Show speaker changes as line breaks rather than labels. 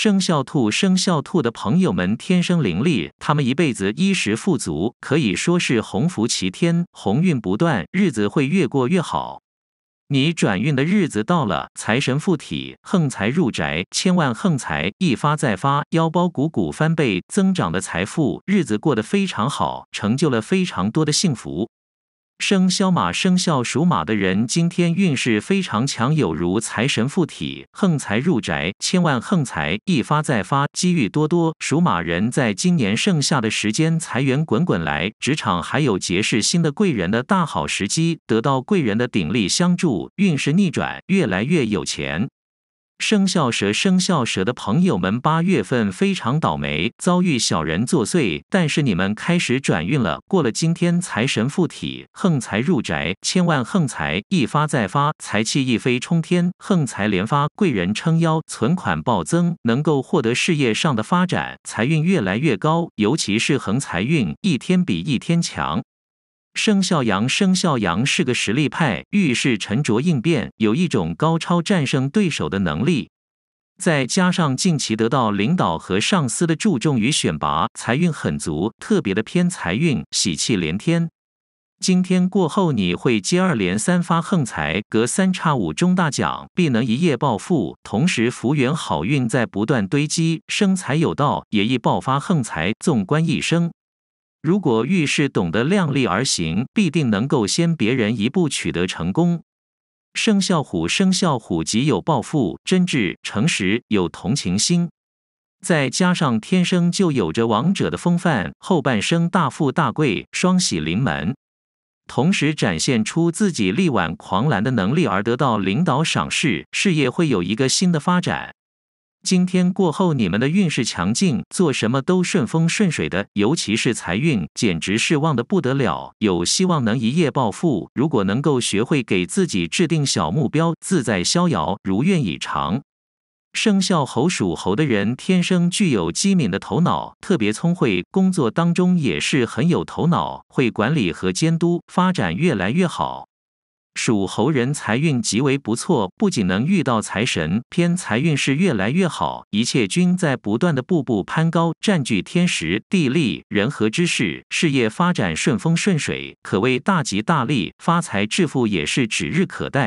生肖兔，生肖兔的朋友们天生伶俐，他们一辈子衣食富足，可以说是鸿福齐天，鸿运不断，日子会越过越好。你转运的日子到了，财神附体，横财入宅，千万横财一发再发，腰包鼓鼓翻倍增长的财富，日子过得非常好，成就了非常多的幸福。生肖马，生肖属马的人今天运势非常强，有如财神附体，横财入宅，千万横财一发再发，机遇多多。属马人在今年剩下的时间，财源滚滚来，职场还有结识新的贵人的大好时机，得到贵人的鼎力相助，运势逆转，越来越有钱。生肖蛇，生肖蛇的朋友们，八月份非常倒霉，遭遇小人作祟。但是你们开始转运了，过了今天，财神附体，横财入宅，千万横财一发再发，财气一飞冲天，横财连发，贵人撑腰，存款暴增，能够获得事业上的发展，财运越来越高，尤其是横财运，一天比一天强。生肖羊，生肖羊是个实力派，遇事沉着应变，有一种高超战胜对手的能力。再加上近期得到领导和上司的注重与选拔，财运很足，特别的偏财运，喜气连天。今天过后，你会接二连三发横财，隔三差五中大奖，必能一夜暴富。同时，福缘好运在不断堆积，生财有道，也易爆发横财。纵观一生。如果遇事懂得量力而行，必定能够先别人一步取得成功。生肖虎，生肖虎极有抱负，真挚诚实，有同情心，再加上天生就有着王者的风范，后半生大富大贵，双喜临门，同时展现出自己力挽狂澜的能力，而得到领导赏识，事业会有一个新的发展。今天过后，你们的运势强劲，做什么都顺风顺水的，尤其是财运，简直是旺的不得了，有希望能一夜暴富。如果能够学会给自己制定小目标，自在逍遥，如愿以偿。生肖猴属猴的人，天生具有机敏的头脑，特别聪慧，工作当中也是很有头脑，会管理和监督，发展越来越好。属猴人财运极为不错，不仅能遇到财神，偏财运是越来越好，一切均在不断的步步攀高，占据天时地利人和之势，事业发展顺风顺水，可谓大吉大利，发财致富也是指日可待。